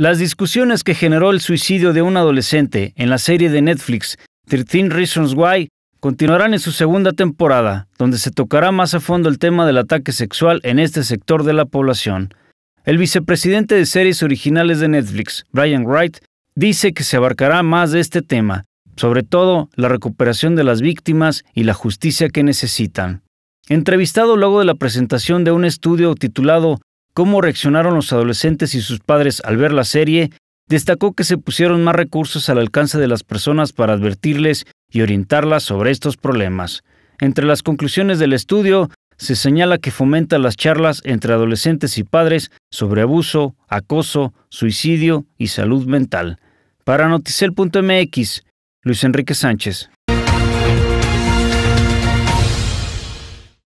Las discusiones que generó el suicidio de un adolescente en la serie de Netflix 13 Reasons Why continuarán en su segunda temporada, donde se tocará más a fondo el tema del ataque sexual en este sector de la población. El vicepresidente de series originales de Netflix, Brian Wright, dice que se abarcará más de este tema, sobre todo la recuperación de las víctimas y la justicia que necesitan. Entrevistado luego de la presentación de un estudio titulado cómo reaccionaron los adolescentes y sus padres al ver la serie, destacó que se pusieron más recursos al alcance de las personas para advertirles y orientarlas sobre estos problemas. Entre las conclusiones del estudio, se señala que fomenta las charlas entre adolescentes y padres sobre abuso, acoso, suicidio y salud mental. Para noticel.mx, Luis Enrique Sánchez.